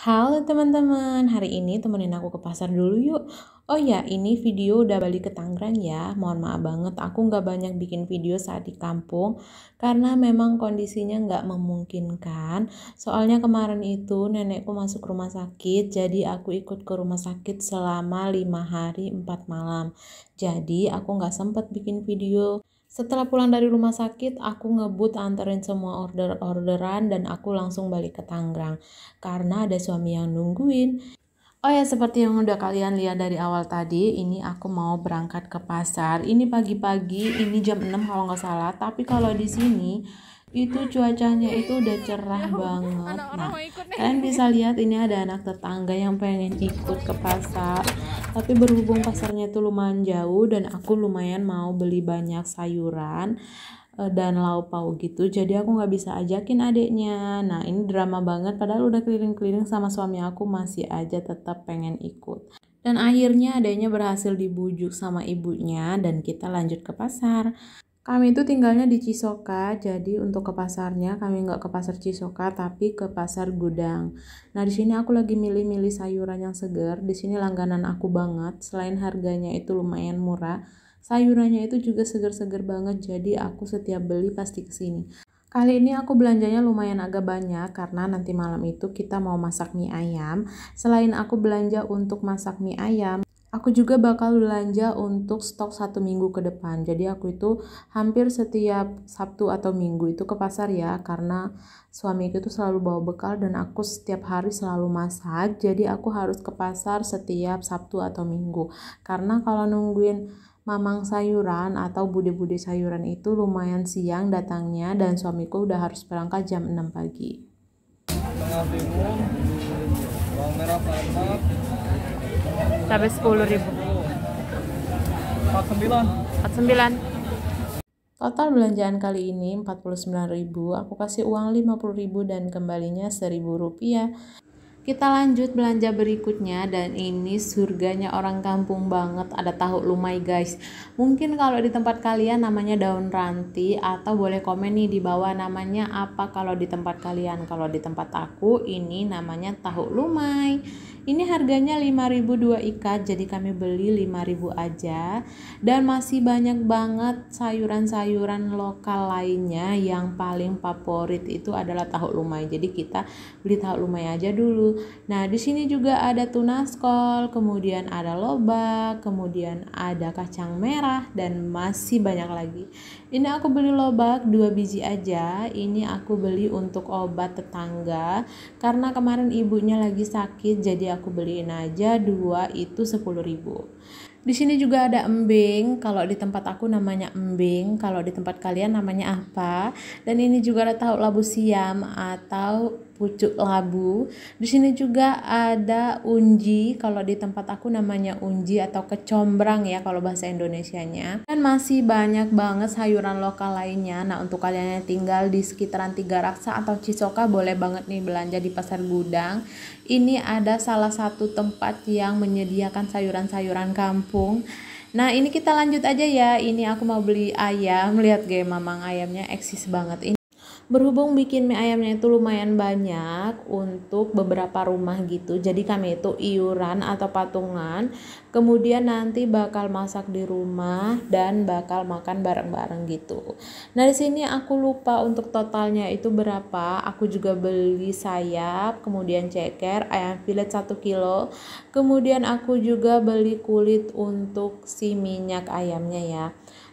Halo teman-teman, hari ini temenin aku ke pasar dulu yuk. Oh ya, ini video udah balik ke Tangerang ya. Mohon maaf banget, aku nggak banyak bikin video saat di kampung karena memang kondisinya nggak memungkinkan. Soalnya kemarin itu nenekku masuk rumah sakit, jadi aku ikut ke rumah sakit selama 5 hari 4 malam. Jadi aku nggak sempet bikin video. Setelah pulang dari rumah sakit, aku ngebut anterin semua order-orderan dan aku langsung balik ke Tangerang karena ada suami yang nungguin. Oh ya, seperti yang udah kalian lihat dari awal tadi, ini aku mau berangkat ke pasar. Ini pagi-pagi, ini jam 6 kalau nggak salah, tapi kalau di sini itu cuacanya itu udah cerah ya banget nah kalian bisa lihat ini ada anak tetangga yang pengen ikut ke pasar tapi berhubung pasarnya itu lumayan jauh dan aku lumayan mau beli banyak sayuran eh, dan lauk pauk gitu jadi aku nggak bisa ajakin adiknya nah ini drama banget padahal udah keliling-keliling sama suami aku masih aja tetap pengen ikut dan akhirnya adanya berhasil dibujuk sama ibunya dan kita lanjut ke pasar kami itu tinggalnya di Cisoka, jadi untuk ke pasarnya kami nggak ke pasar Cisoka, tapi ke pasar Gudang. Nah di sini aku lagi milih-milih sayuran yang segar. Di sini langganan aku banget. Selain harganya itu lumayan murah, sayurannya itu juga segar-segar banget. Jadi aku setiap beli pasti kesini. Kali ini aku belanjanya lumayan agak banyak karena nanti malam itu kita mau masak mie ayam. Selain aku belanja untuk masak mie ayam, aku juga bakal belanja untuk stok satu minggu ke depan jadi aku itu hampir setiap Sabtu atau Minggu itu ke pasar ya karena suamiku itu selalu bawa bekal dan aku setiap hari selalu masak jadi aku harus ke pasar setiap Sabtu atau Minggu karena kalau nungguin mamang sayuran atau bude-bude sayuran itu lumayan siang datangnya dan suamiku udah harus berangkat jam 6 pagi. Tengah bawang merah panas, cabai sepuluh ribu 49 49 total belanjaan kali ini 49.000 aku kasih uang 50.000 dan kembalinya 1.000 rupiah kita lanjut belanja berikutnya dan ini surganya orang kampung banget ada tahu lumai guys. Mungkin kalau di tempat kalian namanya daun ranti atau boleh komen nih di bawah namanya apa kalau di tempat kalian. Kalau di tempat aku ini namanya tahu lumai. Ini harganya 5000 dua ikat jadi kami beli 5000 aja dan masih banyak banget sayuran-sayuran lokal lainnya yang paling favorit itu adalah tahu lumai. Jadi kita beli tahu lumai aja dulu Nah, di sini juga ada tunas kol, kemudian ada lobak, kemudian ada kacang merah dan masih banyak lagi. Ini aku beli lobak dua biji aja. Ini aku beli untuk obat tetangga karena kemarin ibunya lagi sakit jadi aku beliin aja dua itu 10.000. Di sini juga ada embing. Kalau di tempat aku namanya embing, kalau di tempat kalian namanya apa? Dan ini juga ada tahu labu siam atau pucuk labu. Di sini juga ada unji. Kalau di tempat aku namanya unji atau kecombrang ya kalau bahasa Indonesianya. Dan masih banyak banget sayuran lokal lainnya. Nah, untuk kalian yang tinggal di sekitaran Tiga Raksa atau Cisoka boleh banget nih belanja di Pasar Gudang. Ini ada salah satu tempat yang menyediakan sayuran-sayuran kampung kampung. Nah ini kita lanjut aja ya. Ini aku mau beli ayam. Lihat gaya mamang ayamnya eksis banget. Ini berhubung bikin mie ayamnya itu lumayan banyak untuk beberapa rumah gitu jadi kami itu iuran atau patungan kemudian nanti bakal masak di rumah dan bakal makan bareng-bareng gitu nah di sini aku lupa untuk totalnya itu berapa aku juga beli sayap kemudian ceker ayam fillet 1 kilo kemudian aku juga beli kulit untuk si minyak ayamnya ya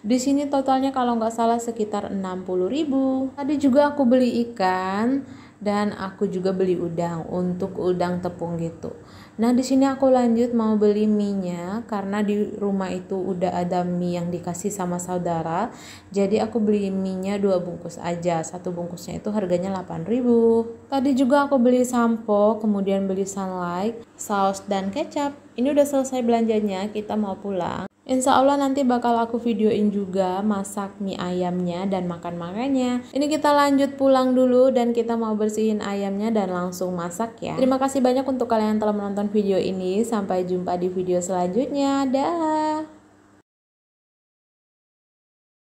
di sini totalnya kalau nggak salah sekitar 60.000. Tadi juga aku beli ikan dan aku juga beli udang untuk udang tepung gitu. Nah, di sini aku lanjut mau beli minyak karena di rumah itu udah ada mie yang dikasih sama saudara. Jadi aku beli minyak dua bungkus aja. Satu bungkusnya itu harganya 8.000. Tadi juga aku beli sampo, kemudian beli sunlight, saus dan kecap. Ini udah selesai belanjanya, kita mau pulang. Insya Allah nanti bakal aku videoin juga masak mie ayamnya dan makan-makannya. Ini kita lanjut pulang dulu dan kita mau bersihin ayamnya dan langsung masak ya. Terima kasih banyak untuk kalian yang telah menonton video ini. Sampai jumpa di video selanjutnya. Dah.